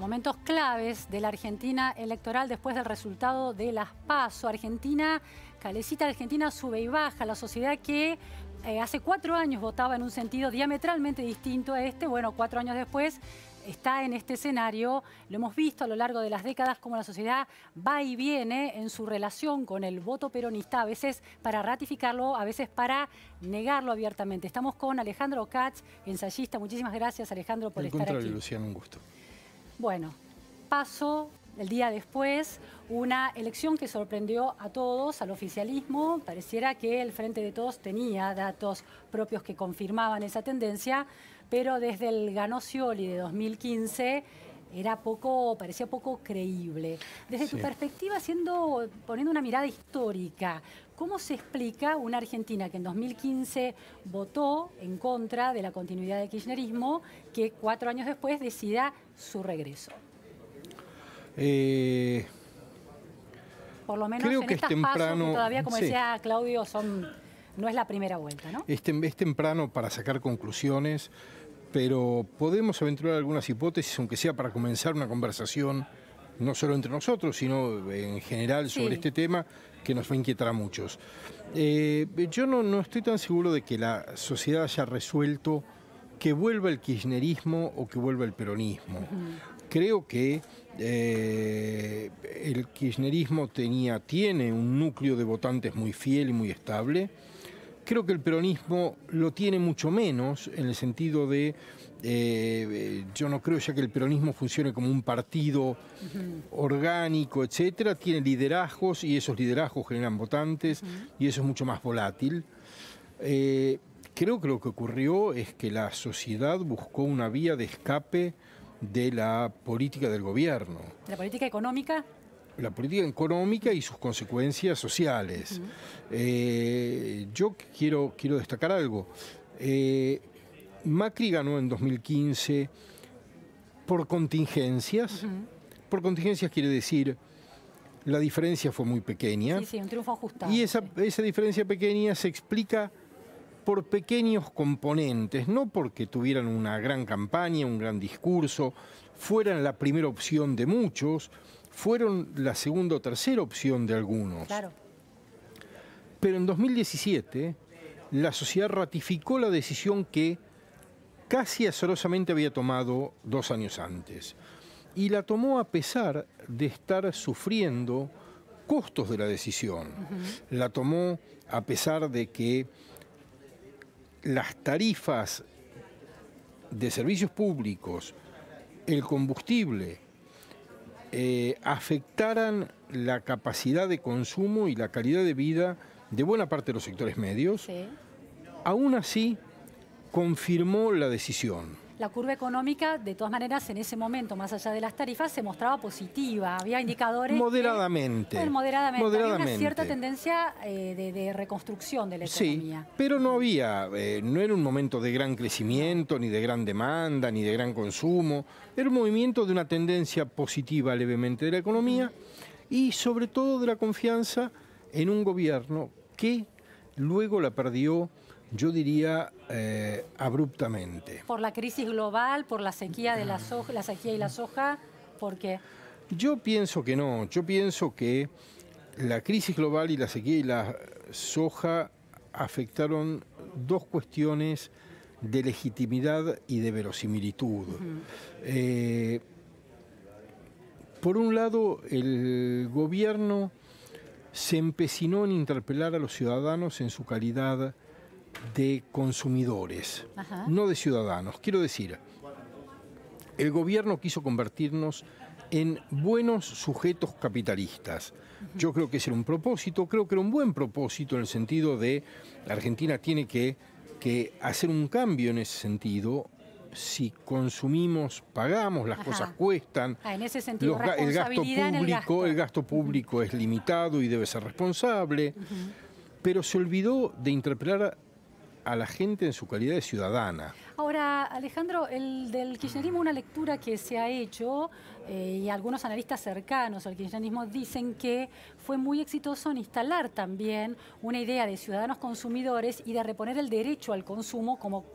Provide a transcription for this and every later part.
momentos claves de la Argentina electoral después del resultado de las PASO. Argentina, calecita Argentina sube y baja, la sociedad que eh, hace cuatro años votaba en un sentido diametralmente distinto a este, bueno, cuatro años después está en este escenario, lo hemos visto a lo largo de las décadas como la sociedad va y viene en su relación con el voto peronista, a veces para ratificarlo, a veces para negarlo abiertamente. Estamos con Alejandro Katz, ensayista. Muchísimas gracias, Alejandro, por estar aquí. un gusto. Bueno, pasó el día después una elección que sorprendió a todos, al oficialismo. Pareciera que el Frente de Todos tenía datos propios que confirmaban esa tendencia, pero desde el Ganocioli de 2015 era poco, parecía poco creíble. Desde su tu perspectiva, siendo, poniendo una mirada histórica, ¿cómo se explica una Argentina que en 2015 votó en contra de la continuidad del kirchnerismo, que cuatro años después decida su regreso? Eh, Por lo menos Creo en que estas es temprano... todavía, como decía Claudio, son, no es la primera vuelta, ¿no? es temprano para sacar conclusiones pero podemos aventurar algunas hipótesis, aunque sea para comenzar una conversación, no solo entre nosotros, sino en general sobre este tema que nos va a inquietar a muchos. Eh, yo no, estoy tan seguro de que la sociedad haya resuelto que vuelva el kirchnerismo o que vuelva el peronismo. Creo que eh, el kirchnerismo tiene un núcleo de votantes muy fiel y muy estable Creo que el peronismo lo tiene mucho menos en el sentido de, eh, eh, yo no creo ya que el peronismo funcione como un partido orgánico, etcétera. Tiene liderazgos y esos liderazgos generan votantes y eso es mucho más volátil. Eh, creo que lo que ocurrió es que la sociedad buscó una vía de escape de la política del gobierno. ¿La política económica? la política económica y sus consecuencias sociales. Eh, yo quiero, quiero destacar algo. Eh, Macri ganó en 2015 por contingencias. Por contingencias quiere decir, la diferencia fue muy pequeña. Sí, sí, un triunfo ajustado. Y esa, esa diferencia pequeña se explica por pequeños componentes, no porque tuvieran una gran campaña, un gran discurso, fueran la primera opción de muchos, fueron la segunda o tercera opción de algunos. Pero en 2017 la sociedad ratificó la decisión que casi azorosamente había tomado dos años antes. Y la tomó a pesar de estar sufriendo costos de la decisión. La tomó a pesar de que las tarifas de servicios públicos el combustible eh, afectaran la capacidad de consumo y la calidad de vida de buena parte de los sectores medios, aún así confirmó la decisión la curva económica, de todas maneras, en ese momento, más allá de las tarifas, se mostraba positiva. Había indicadores... Moderadamente. Eh, moderadamente. Había una cierta tendencia eh, de, reconstrucción de la economía. Sí, pero no había, eh, no era un momento de gran crecimiento, ni de gran demanda, ni de gran consumo. Era un movimiento de una tendencia positiva levemente de la economía y sobre todo de la confianza en un gobierno que luego la perdió yo diría eh, abruptamente. ¿Por la crisis global, por la sequía, de las la sequía y la soja? ¿Por qué? Yo pienso que no, yo pienso que la crisis global y la sequía y la soja afectaron dos cuestiones de legitimidad y de verosimilitud. Eh, por un lado, el gobierno se empecinó en interpelar a los ciudadanos en su calidad de consumidores, no de ciudadanos. Quiero decir, el gobierno quiso convertirnos en buenos sujetos capitalistas. Yo creo que ese era un propósito, creo que era un buen propósito en el sentido de la Argentina tiene que, hacer un cambio en ese sentido. Si consumimos, pagamos, las cosas cuestan. Ah, en ese sentido, el gasto público, el gasto. público es limitado y debe ser responsable. Pero se olvidó de interpretar a la gente en su calidad de ciudadana. Ahora, Alejandro, el del kirchnerismo, una lectura que se ha hecho eh, y algunos analistas cercanos al kirchnerismo dicen que fue muy exitoso en instalar también una idea de ciudadanos consumidores y de reponer el derecho al consumo como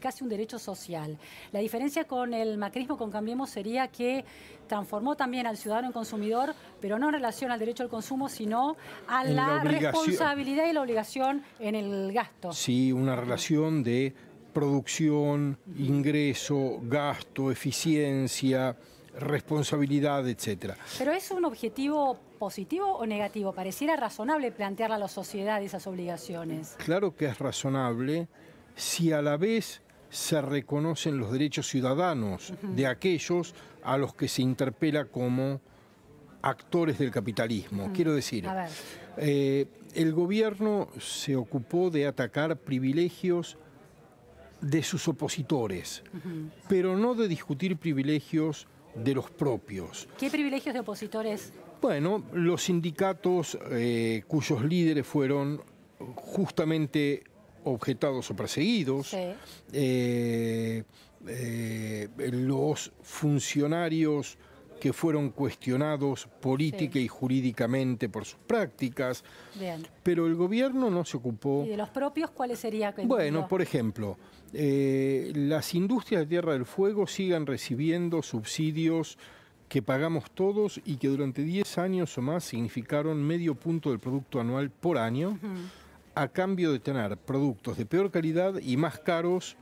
casi un derecho social. La diferencia con el macrismo, con Cambiemos, sería que transformó también al ciudadano en consumidor, pero no en relación al derecho al consumo, sino a la responsabilidad y la obligación en el gasto. Sí, una relación de producción, ingreso, gasto, eficiencia, responsabilidad, etc. Pero es un objetivo positivo o negativo? Pareciera razonable plantearle a la sociedad esas obligaciones. Claro que es razonable si a la vez se reconocen los derechos ciudadanos de aquellos a los que se interpela como actores del capitalismo. Quiero decir, eh, el gobierno se ocupó de atacar privilegios de sus opositores, pero no de discutir privilegios de los propios. ¿Qué privilegios de opositores? Bueno, los sindicatos eh, cuyos líderes fueron justamente objetados o perseguidos, eh, eh, los funcionarios que fueron cuestionados política y jurídicamente por sus prácticas. Pero el gobierno no se ocupó. ¿Y de los propios cuáles serían? Bueno, por ejemplo, eh, las industrias de Tierra del Fuego sigan recibiendo subsidios que pagamos todos y que durante 10 años o más significaron medio punto del Producto Anual por año, a cambio de tener productos de peor calidad y más caros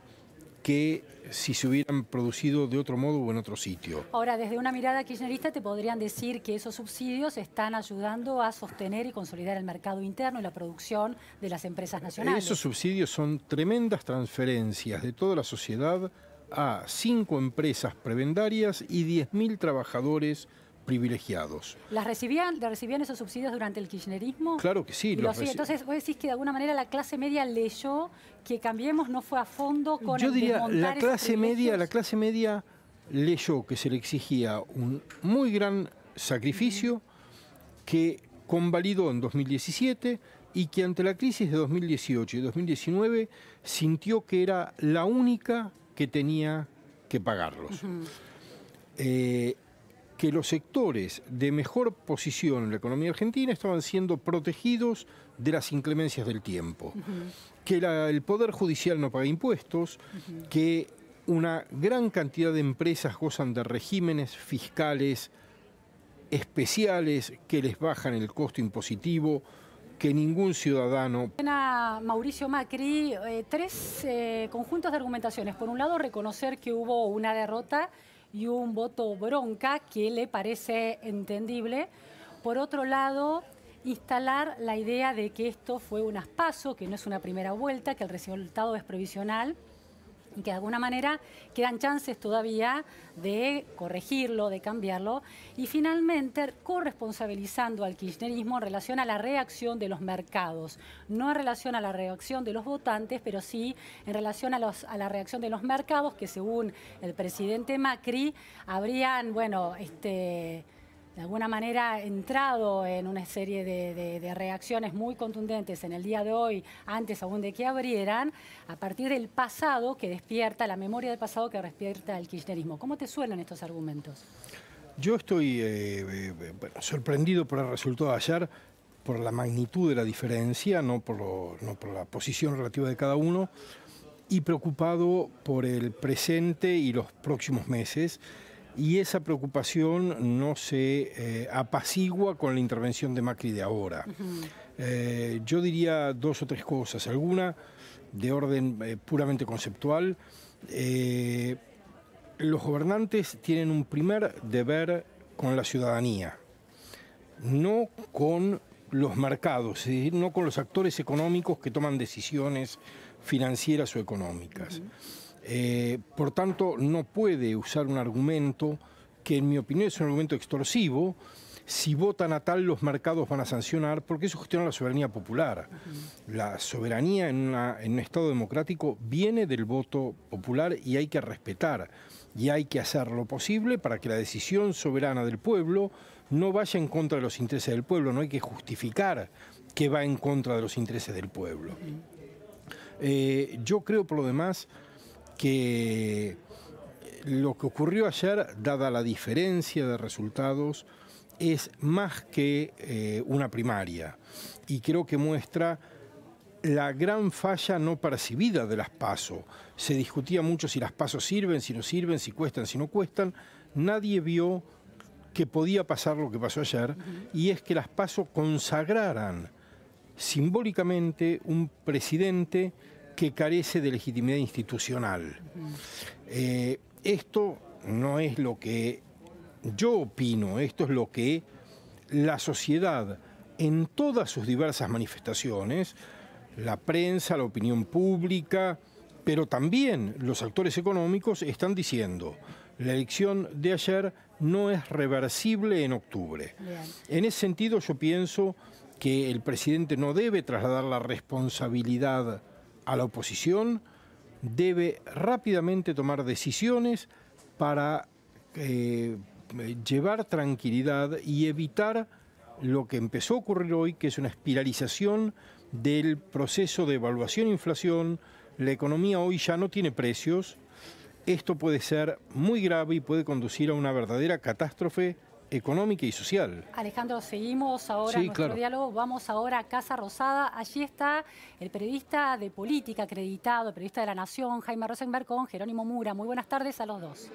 que si se hubieran producido de otro modo o en otro sitio. Ahora, desde una mirada kirchnerista te podrían decir que esos subsidios están ayudando a sostener y consolidar el mercado interno y la producción de las empresas nacionales. Esos subsidios son tremendas transferencias de toda la sociedad a cinco empresas prebendarias y 10.000 trabajadores privilegiados. ¿Las recibían, ¿las recibían esos subsidios durante el kirchnerismo? Claro que sí. entonces, vos decís que de alguna manera la clase media leyó que Cambiemos no fue a fondo con Yo diría, la clase media, la clase media leyó que se le exigía un muy gran sacrificio que convalidó en 2017 y que ante la crisis de 2018 y 2019 sintió que era la única que tenía que pagarlos que los sectores de mejor posición en la economía argentina estaban siendo protegidos de las inclemencias del tiempo, que el Poder Judicial no paga impuestos, que una gran cantidad de empresas gozan de regímenes fiscales especiales que les bajan el costo impositivo, que ningún ciudadano... Mauricio Macri, eh, tres eh, conjuntos de argumentaciones. Por un lado, reconocer que hubo una derrota y un voto bronca que le parece entendible. Por otro lado, instalar la idea de que esto fue un aspaso, que no es una primera vuelta, que el resultado es provisional y que de alguna manera quedan chances todavía de corregirlo, de cambiarlo, y finalmente corresponsabilizando al kirchnerismo en relación a la reacción de los mercados, no en relación a la reacción de los votantes, pero sí en relación a, a la reacción de los mercados que según el presidente Macri habrían, bueno, este de alguna manera entrado en una serie de, reacciones muy contundentes en el día de hoy, antes aún de que abrieran, a partir del pasado que despierta, la memoria del pasado que despierta el kirchnerismo. ¿Cómo te suenan estos argumentos? Yo estoy eh, eh, sorprendido por el resultado de ayer, por la magnitud de la diferencia, no por la posición relativa de cada uno, y preocupado por el presente y los próximos meses y esa preocupación no se eh, apacigua con la intervención de Macri de ahora. Eh, yo diría dos o tres cosas, alguna de orden eh, puramente conceptual. los gobernantes tienen un primer deber con la ciudadanía, no con los mercados, no con los actores económicos que toman decisiones financieras o económicas. Eh, por tanto, no puede usar un argumento que en mi opinión es un argumento extorsivo. Si votan a tal, los mercados van a sancionar, porque eso gestiona la soberanía popular. La soberanía en, un Estado democrático viene del voto popular y hay que respetar y hay que hacer lo posible para que la decisión soberana del pueblo no vaya en contra de los intereses del pueblo, no hay que justificar que va en contra de los intereses del pueblo. Eh, yo creo, por lo demás, que lo que ocurrió ayer, dada la diferencia de resultados, es más que eh, una primaria y creo que muestra la gran falla no percibida de las PASO. Se discutía mucho si las PASO sirven, si no sirven, si cuestan, si no cuestan. Nadie vio que podía pasar lo que pasó ayer y es que las PASO consagraran simbólicamente un presidente que carece de legitimidad institucional. Eh, esto no es lo que yo opino, esto es lo que la sociedad en todas sus diversas manifestaciones, la prensa, la opinión pública, pero también los actores económicos están diciendo, la elección de ayer no es reversible en octubre. En ese sentido yo pienso que el presidente no debe trasladar la responsabilidad a la oposición debe rápidamente tomar decisiones para eh, llevar tranquilidad y evitar lo que empezó a ocurrir hoy, que es una espiralización del proceso de evaluación-inflación. E la economía hoy ya no tiene precios. Esto puede ser muy grave y puede conducir a una verdadera catástrofe económica y social. Alejandro, seguimos ahora nuestro diálogo. Vamos ahora a Casa Rosada. Allí está el periodista de política acreditado, el periodista de la Nación, Jaime Rosenberg, con Jerónimo Mura. Muy buenas tardes a los dos.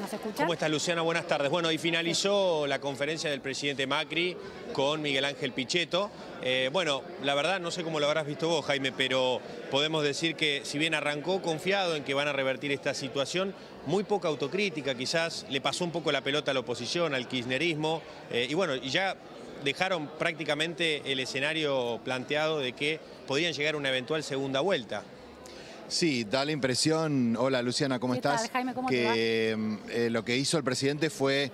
¿Nos ¿Cómo estás, Luciana? Buenas tardes. Bueno, y finalizó la conferencia del presidente Macri con Miguel Ángel Pichetto. Eh, bueno, la verdad, no sé cómo lo habrás visto vos, Jaime, pero podemos decir que si bien arrancó confiado en que van a revertir esta situación, muy poca autocrítica quizás, le pasó un poco la pelota a la oposición, al kirchnerismo, eh, y bueno, ya dejaron prácticamente el escenario planteado de que podían llegar a una eventual segunda vuelta. Sí, da la impresión, hola Luciana, ¿cómo estás? Jaime, ¿cómo que mm, eh, lo que hizo el presidente fue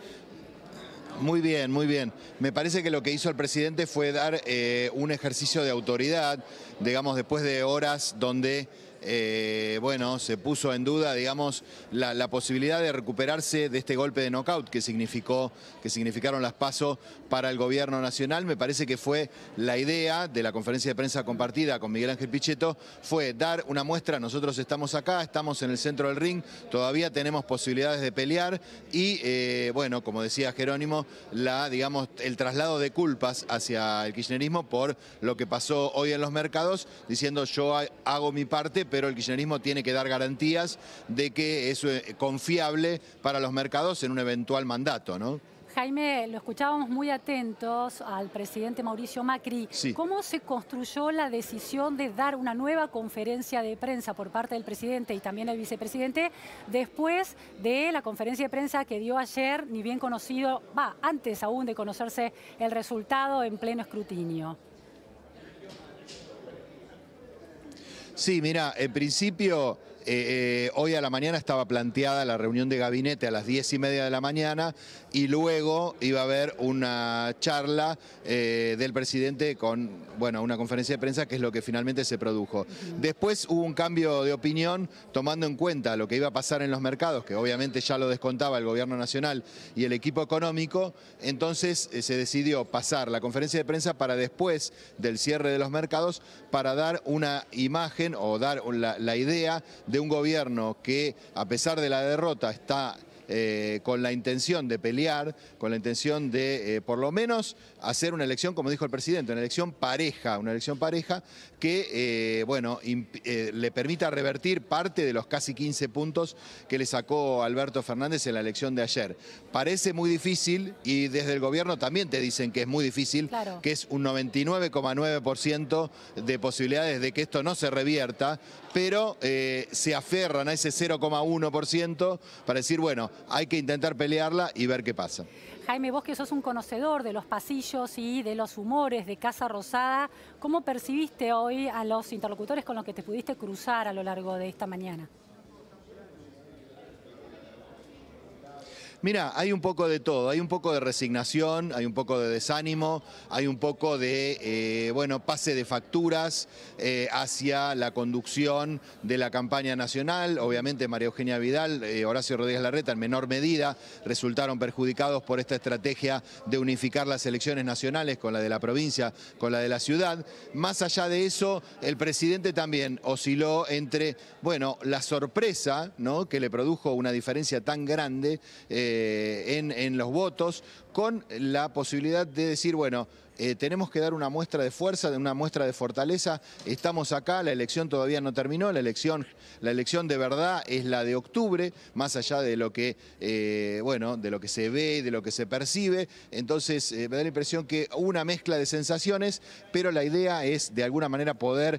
muy bien, muy bien. Me parece que lo que hizo el presidente fue dar eh, un ejercicio de autoridad, digamos, después de horas donde eh, bueno, se puso en duda, digamos, la, posibilidad de recuperarse de este golpe de knockout que significó, que significaron las pasos para el gobierno nacional. Me parece que fue la idea de la conferencia de prensa compartida con Miguel Ángel Pichetto, fue dar una muestra, nosotros estamos acá, estamos en el centro del ring, todavía tenemos posibilidades de pelear y, eh, bueno, como decía Jerónimo, la, digamos, el traslado de culpas hacia el kirchnerismo por lo que pasó hoy en los mercados, diciendo yo hago mi parte, pero el kirchnerismo tiene que dar garantías de que es eh, confiable para los mercados en un eventual mandato, ¿no? Jaime, lo escuchábamos muy atentos al presidente Mauricio Macri. ¿Cómo se construyó la decisión de dar una nueva conferencia de prensa por parte del presidente y también del vicepresidente después de la conferencia de prensa que dio ayer, ni bien conocido, va, antes aún de conocerse el resultado en pleno escrutinio? Sí, mira, en principio eh, eh, hoy a la mañana estaba planteada la reunión de gabinete a las 10 y media de la mañana y luego iba a haber una charla eh, del presidente con, bueno, una conferencia de prensa que es lo que finalmente se produjo. Después hubo un cambio de opinión tomando en cuenta lo que iba a pasar en los mercados, que obviamente ya lo descontaba el gobierno nacional y el equipo económico, entonces se decidió pasar la conferencia de prensa para después del cierre de los mercados para dar una imagen o dar la idea de de un gobierno que, a pesar de la derrota, está eh, con la intención de pelear, con la intención de eh, por lo menos hacer una elección, como dijo el presidente, una elección pareja, una elección pareja que, eh, bueno, le permita revertir parte de los casi 15 puntos que le sacó Alberto Fernández en la elección de ayer. Parece muy difícil y desde el gobierno también te dicen que es muy difícil, que es un 99,9% de posibilidades de que esto no se revierta, pero se aferran a ese 0,1% para decir, bueno, hay que intentar pelearla y ver qué pasa. Jaime, vos que sos un conocedor de los pasillos y de los humores de Casa Rosada, ¿cómo percibiste hoy a los interlocutores con los que te pudiste cruzar a lo largo de esta mañana? Mira, hay un poco de todo, hay un poco de resignación, hay un poco de desánimo, hay un poco de, eh, bueno, pase de facturas eh, hacia la conducción de la campaña nacional. Obviamente María Eugenia Vidal, eh, Horacio Rodríguez Larreta en menor medida resultaron perjudicados por esta estrategia de unificar las elecciones nacionales con la de la provincia, con la de la ciudad. Más allá de eso, el presidente también osciló entre, bueno, la sorpresa ¿no? que le produjo una diferencia tan grande. Eh, en, en los votos, con la posibilidad de decir, bueno, eh, tenemos que dar una muestra de fuerza, de una muestra de fortaleza. Estamos acá, la elección todavía no terminó, la elección, la elección de verdad es la de octubre, más allá de lo que, eh, bueno, de lo que se ve, de lo que se percibe. Entonces, eh, me da la impresión que una mezcla de sensaciones, pero la idea es de alguna manera poder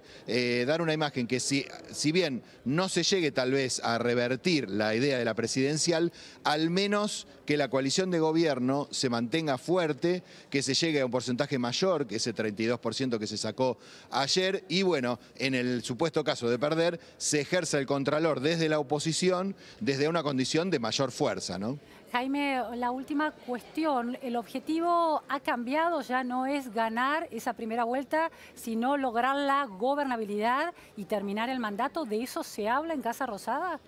dar una imagen que si bien no se llegue tal vez a revertir la idea de la presidencial, al menos que la coalición de gobierno se mantenga fuerte, que se llegue a un porcentaje mayor que ese 32% que se sacó ayer. Y bueno, en el supuesto caso de perder, se ejerce el contralor desde la oposición, desde una condición de mayor fuerza, ¿no? Jaime, la última cuestión. El objetivo ha cambiado, ya no es ganar esa primera vuelta, sino lograr la gobernabilidad y terminar el mandato. ¿De eso se habla en Casa Rosada?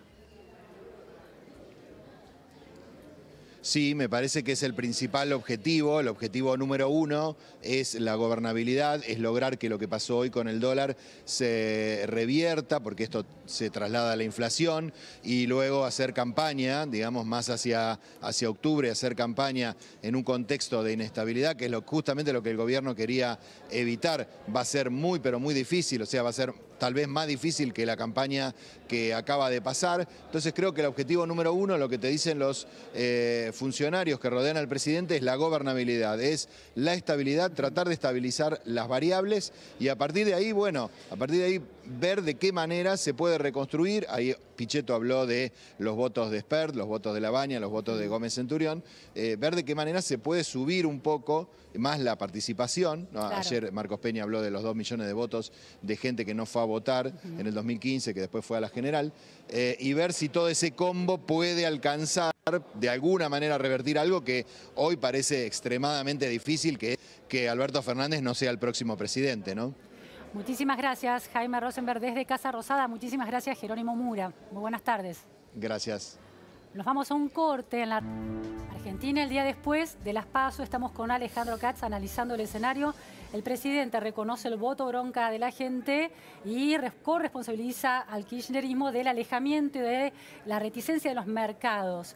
Sí, me parece que es el principal objetivo, el objetivo número uno es la gobernabilidad, es lograr que lo que pasó hoy con el dólar se revierta, porque esto se traslada a la inflación, y luego hacer campaña, digamos, más hacia, hacia octubre, hacer campaña en un contexto de inestabilidad, que es justamente lo que el gobierno quería evitar. Va a ser muy, pero muy difícil, o sea, va a ser tal vez más difícil que la campaña que acaba de pasar. Entonces creo que el objetivo número uno, lo que te dicen los eh, funcionarios que rodean al presidente, es la gobernabilidad, es la estabilidad, tratar de estabilizar las variables y a partir de ahí, bueno, a partir de ahí ver de qué manera se puede reconstruir. Ahí Pichetto habló de los votos de Spert, los votos de Labaña, los votos de Gómez Centurión, eh, ver de qué manera se puede subir un poco más la participación. Ayer Marcos Peña habló de los dos millones de votos de gente que no fue a votar en el 2015, que después fue a la general, eh, y ver si todo ese combo puede alcanzar de alguna manera revertir algo que hoy parece extremadamente difícil, que que Alberto Fernández no sea el próximo presidente, ¿no? Muchísimas gracias, Jaime Rosenberg, desde Casa Rosada. Muchísimas gracias, Jerónimo Mura. Muy buenas tardes. Gracias. Nos vamos a un corte en la Argentina. El día después de las PASO estamos con Alejandro Katz analizando el escenario. El presidente reconoce el voto bronca de la gente y corresponsabiliza al kirchnerismo del alejamiento y de la reticencia de los mercados.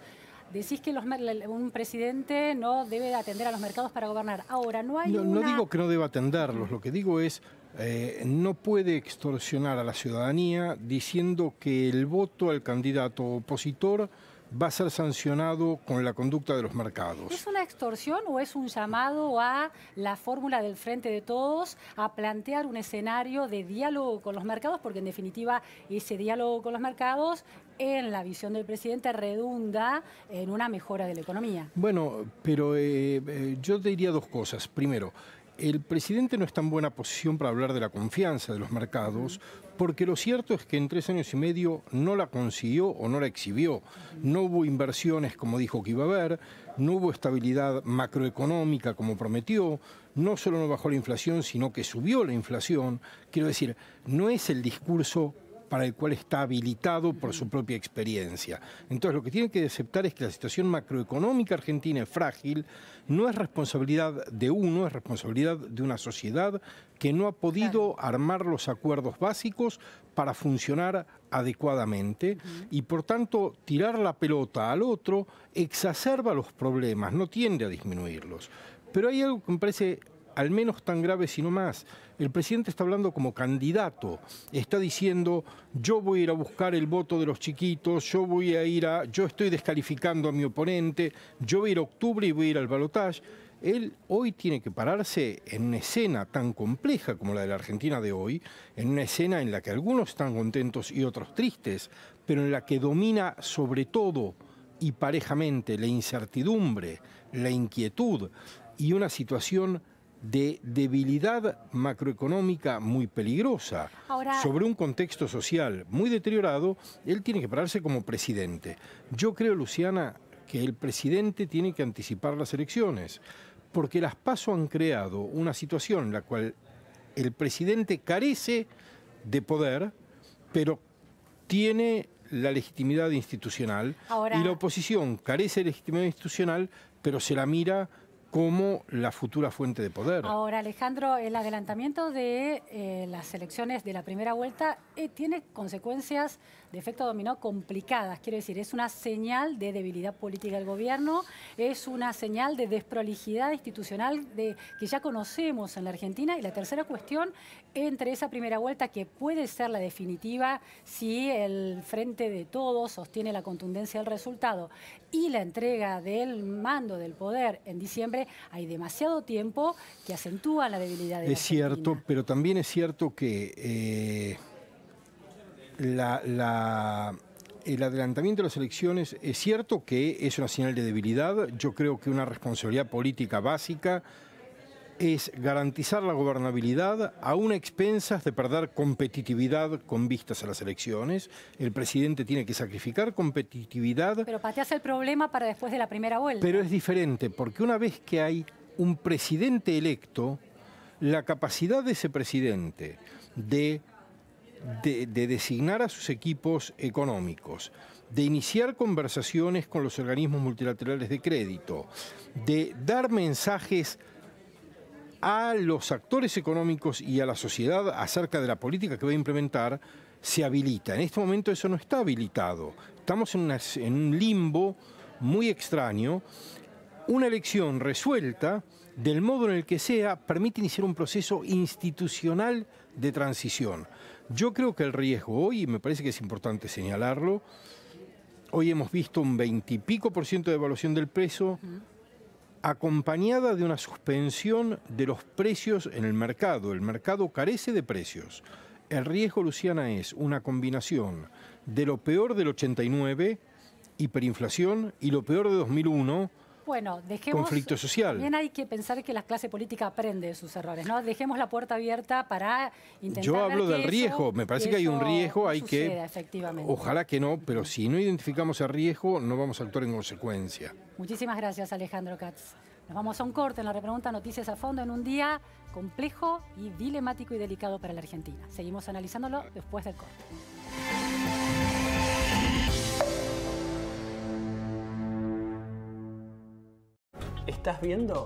Decís que un presidente no debe atender a los mercados para gobernar. Ahora, no hay. una... no digo que no deba atenderlos, lo que digo es eh, no puede extorsionar a la ciudadanía diciendo que el voto al candidato opositor va a ser sancionado con la conducta de los mercados. ¿Es una extorsión o es un llamado a la fórmula del Frente de Todos a plantear un escenario de diálogo con los mercados? Porque en definitiva ese diálogo con los mercados en la visión del presidente redunda en una mejora de la economía. Bueno, pero eh, eh, yo diría dos cosas. Primero, el presidente no está en buena posición para hablar de la confianza de los mercados, porque lo cierto es que en tres años y medio no la consiguió o no la exhibió. No hubo inversiones como dijo que iba a haber, no hubo estabilidad macroeconómica como prometió, no solo no bajó la inflación, sino que subió la inflación. Quiero decir, no es el discurso para el cual está habilitado por su propia experiencia. Entonces, lo que tiene que aceptar es que la situación macroeconómica argentina es frágil, no es responsabilidad de uno, es responsabilidad de una sociedad que no ha podido armar los acuerdos básicos para funcionar adecuadamente y por tanto tirar la pelota al otro exacerba los problemas, no tiende a disminuirlos. Pero hay algo que me parece al menos tan grave, sino más. El presidente está hablando como candidato, está diciendo, yo voy a ir a buscar el voto de los chiquitos, yo voy a ir a, yo estoy descalificando a mi oponente, yo voy a ir a octubre y voy a ir al balotaje. Él hoy tiene que pararse en una escena tan compleja como la de la Argentina de hoy, en una escena en la que algunos están contentos y otros tristes, pero en la que domina sobre todo y parejamente la incertidumbre, la inquietud y una situación de debilidad macroeconómica muy peligrosa. Sobre un contexto social muy deteriorado, él tiene que pararse como presidente. Yo creo, Luciana, que el presidente tiene que anticipar las elecciones, porque las PASO han creado una situación en la cual el presidente carece de poder, pero tiene la legitimidad institucional y la oposición carece de legitimidad institucional, pero se la mira como la futura fuente de poder. Ahora, Alejandro, el adelantamiento de eh, las elecciones de la primera vuelta eh, tiene consecuencias de efecto dominó complicadas. Quiero decir, es una señal de debilidad política del gobierno, es una señal de desprolijidad institucional de, que ya conocemos en la Argentina. Y la tercera cuestión, entre esa primera vuelta que puede ser la definitiva si el frente de todos sostiene la contundencia del resultado y la entrega del mando del poder en diciembre, hay demasiado tiempo que acentúa la debilidad de Es cierto, pero también es cierto que eh, el adelantamiento de las elecciones es cierto que es una señal de debilidad. Yo creo que una responsabilidad política básica es garantizar la gobernabilidad a una expensas de perder competitividad con vistas a las elecciones. El presidente tiene que sacrificar competitividad. Pero pateas el problema para después de la primera vuelta. Pero es diferente, porque una vez que hay un presidente electo, la capacidad de ese presidente de, de designar a sus equipos económicos, de iniciar conversaciones con los organismos multilaterales de crédito, de dar mensajes a los actores económicos y a la sociedad acerca de la política que va a implementar se habilita. En este momento eso no está habilitado. Estamos en, un limbo muy extraño. Una elección resuelta, del modo en el que sea, permite iniciar un proceso institucional de transición. Yo creo que el riesgo hoy, y me parece que es importante señalarlo, hoy hemos visto un veintipico por ciento de evaluación del peso acompañada de una suspensión de los precios en el mercado. El mercado carece de precios. El riesgo, Luciana, es una combinación de lo peor del 89, hiperinflación, y lo peor de 2001, bueno, dejemos... Conflicto social. También hay que pensar que la clase política aprende de sus errores, ¿no? Dejemos la puerta abierta para intentar... Yo hablo del riesgo, me parece que, hay un riesgo, hay que... Ojalá que no, pero si no identificamos el riesgo, no vamos a actuar en consecuencia. Muchísimas gracias, Alejandro Katz. Nos vamos a un corte en la repregunta Noticias a Fondo en un día complejo y dilemático y delicado para la Argentina. Seguimos analizándolo después del corte. estás viendo